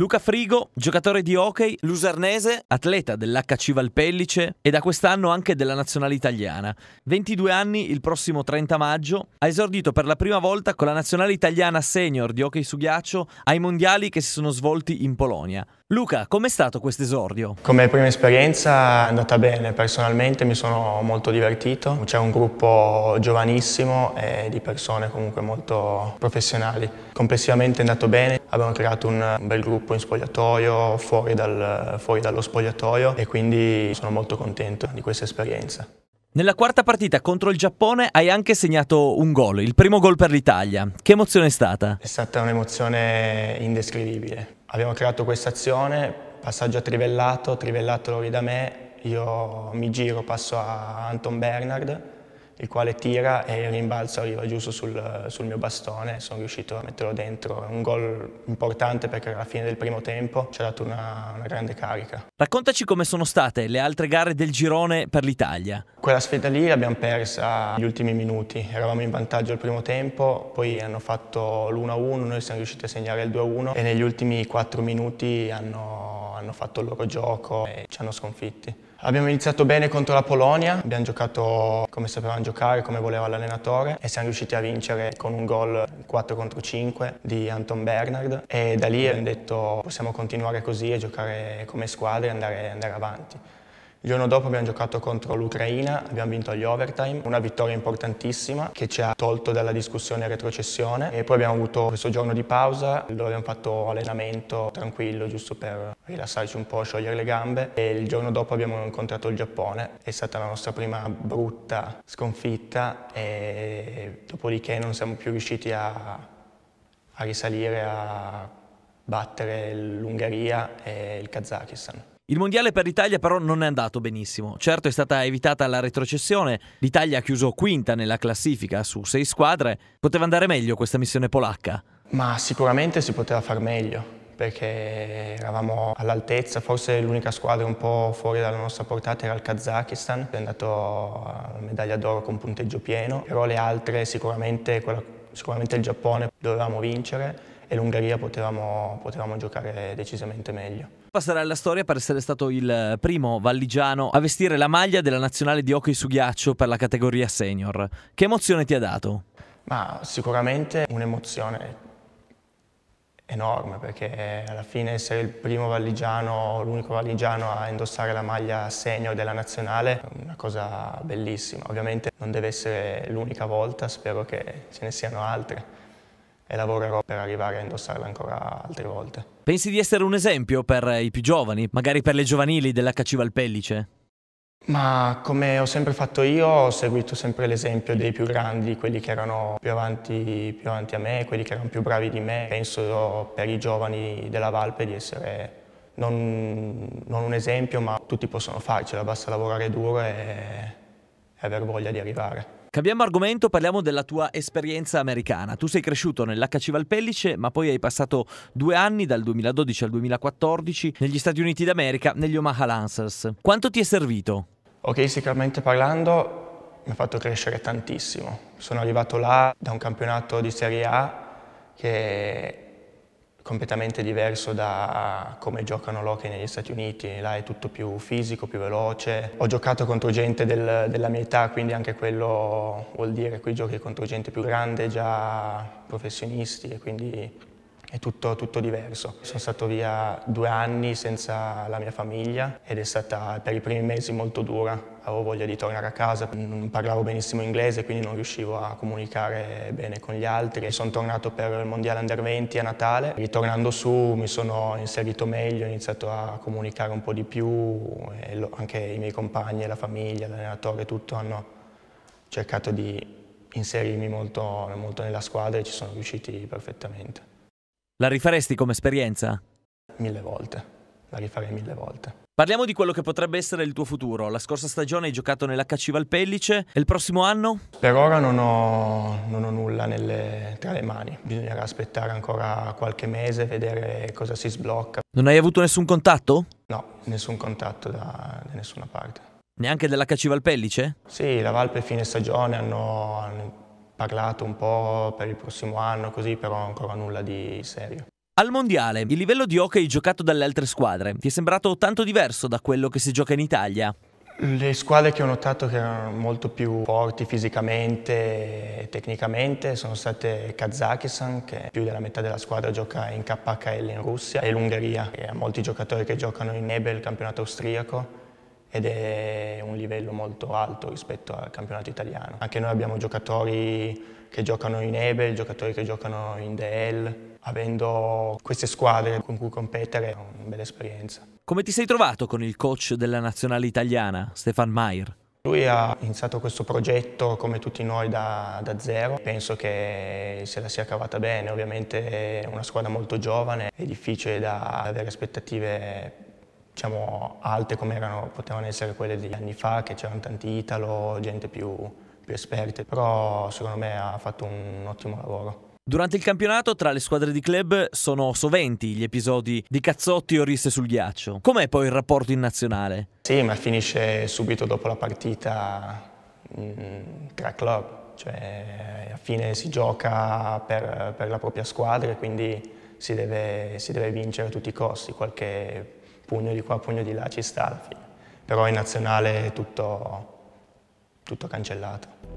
Luca Frigo, giocatore di hockey, lusarnese, atleta dell'HC Valpellice e da quest'anno anche della nazionale italiana. 22 anni, il prossimo 30 maggio, ha esordito per la prima volta con la nazionale italiana senior di hockey su ghiaccio ai mondiali che si sono svolti in Polonia. Luca, com'è stato questo esordio? Come prima esperienza è andata bene, personalmente mi sono molto divertito. C'è un gruppo giovanissimo e di persone comunque molto professionali. Complessivamente è andato bene, abbiamo creato un bel gruppo in spogliatoio, fuori, dal, fuori dallo spogliatoio e quindi sono molto contento di questa esperienza. Nella quarta partita contro il Giappone hai anche segnato un gol, il primo gol per l'Italia. Che emozione è stata? È stata un'emozione indescrivibile. Abbiamo creato questa azione, passaggio a Trivellato, Trivellato lo rida a me, io mi giro, passo a Anton Bernard, il quale tira e il rimbalzo arriva giusto sul, sul mio bastone sono riuscito a metterlo dentro. È un gol importante perché alla fine del primo tempo ci ha dato una, una grande carica. Raccontaci come sono state le altre gare del girone per l'Italia. Quella sfida lì l'abbiamo persa negli ultimi minuti, eravamo in vantaggio al primo tempo, poi hanno fatto l'1-1, noi siamo riusciti a segnare il 2-1 e negli ultimi 4 minuti hanno hanno fatto il loro gioco e ci hanno sconfitti. Abbiamo iniziato bene contro la Polonia, abbiamo giocato come sapevamo giocare, come voleva l'allenatore e siamo riusciti a vincere con un gol 4 contro 5 di Anton Bernard e da lì abbiamo detto possiamo continuare così e giocare come squadra e andare, andare avanti. Il giorno dopo abbiamo giocato contro l'Ucraina, abbiamo vinto agli overtime, una vittoria importantissima che ci ha tolto dalla discussione retrocessione e poi abbiamo avuto questo giorno di pausa dove abbiamo fatto allenamento tranquillo giusto per rilassarci un po', sciogliere le gambe e il giorno dopo abbiamo incontrato il Giappone, è stata la nostra prima brutta sconfitta e dopodiché non siamo più riusciti a, a risalire a battere l'Ungheria e il Kazakistan. Il mondiale per l'Italia però non è andato benissimo. Certo è stata evitata la retrocessione, l'Italia ha chiuso quinta nella classifica su sei squadre. Poteva andare meglio questa missione polacca? Ma sicuramente si poteva far meglio perché eravamo all'altezza, forse l'unica squadra un po' fuori dalla nostra portata era il Kazakistan, è andato a medaglia d'oro con punteggio pieno, però le altre sicuramente, quella, sicuramente il Giappone dovevamo vincere e l'Ungheria potevamo, potevamo giocare decisamente meglio. Passerà alla storia per essere stato il eh, primo valligiano a vestire la maglia della nazionale di hockey su ghiaccio per la categoria senior. Che emozione ti ha dato? Ma sicuramente un'emozione enorme perché alla fine essere il primo valigiano, l'unico valigiano a indossare la maglia senior della nazionale è una cosa bellissima. Ovviamente non deve essere l'unica volta, spero che ce ne siano altre e lavorerò per arrivare a indossarla ancora altre volte. Pensi di essere un esempio per eh, i più giovani, magari per le giovanili dell'HC Valpellice? Ma come ho sempre fatto io, ho seguito sempre l'esempio dei più grandi, quelli che erano più avanti, più avanti a me, quelli che erano più bravi di me. Penso per i giovani della Valpe di essere non, non un esempio, ma tutti possono farcela, basta lavorare duro e, e aver voglia di arrivare. Cambiamo argomento, parliamo della tua esperienza americana. Tu sei cresciuto nell'HC Valpellice, ma poi hai passato due anni, dal 2012 al 2014, negli Stati Uniti d'America, negli Omaha Lancers. Quanto ti è servito? Ok, sicuramente parlando mi ha fatto crescere tantissimo. Sono arrivato là da un campionato di Serie A che completamente diverso da come giocano l'hockey negli Stati Uniti, là è tutto più fisico, più veloce. Ho giocato contro gente del, della mia età, quindi anche quello vuol dire che qui giochi contro gente più grande, già professionisti e quindi è tutto, tutto, diverso. Sono stato via due anni senza la mia famiglia ed è stata per i primi mesi molto dura. Avevo voglia di tornare a casa, non parlavo benissimo inglese quindi non riuscivo a comunicare bene con gli altri. Sono tornato per il Mondiale Under 20 a Natale. Ritornando su mi sono inserito meglio, ho iniziato a comunicare un po' di più. anche i miei compagni, la famiglia, l'allenatore, tutto hanno cercato di inserirmi molto, molto nella squadra e ci sono riusciti perfettamente. La rifaresti come esperienza? Mille volte, la rifarei mille volte. Parliamo di quello che potrebbe essere il tuo futuro. La scorsa stagione hai giocato nell'HC Valpellice e il prossimo anno? Per ora non ho, non ho nulla nelle, tra le mani. Bisognerà aspettare ancora qualche mese, vedere cosa si sblocca. Non hai avuto nessun contatto? No, nessun contatto da, da nessuna parte. Neanche dell'HC Valpellice? Sì, la Valpe fine stagione hanno, hanno parlato un po' per il prossimo anno, così, però ancora nulla di serio. Al mondiale, il livello di hockey giocato dalle altre squadre ti è sembrato tanto diverso da quello che si gioca in Italia? Le squadre che ho notato che erano molto più forti fisicamente e tecnicamente sono state Kazakistan, che più della metà della squadra gioca in KHL in Russia, e l'Ungheria, che ha molti giocatori che giocano in Ebel, il campionato austriaco, ed è un livello molto alto rispetto al campionato italiano. Anche noi abbiamo giocatori che giocano in Ebel, giocatori che giocano in DL, avendo queste squadre con cui competere è una bella esperienza. Come ti sei trovato con il coach della nazionale italiana, Stefan Maier? Lui ha iniziato questo progetto come tutti noi da, da, zero, penso che se la sia cavata bene, ovviamente è una squadra molto giovane, è difficile da avere aspettative diciamo, alte come erano, potevano essere quelle degli anni fa, che c'erano tanti Italo, gente più, più esperta, però secondo me ha fatto un ottimo lavoro. Durante il campionato tra le squadre di club sono soventi gli episodi di cazzotti o risse sul ghiaccio. Com'è poi il rapporto in nazionale? Sì, ma finisce subito dopo la partita mh, mm, tra club, cioè a fine si gioca per, per la propria squadra e quindi si deve, si deve vincere a tutti i costi, qualche pugno di qua, pugno di là, ci sta alla fine. Però in nazionale è tutto, tutto cancellato.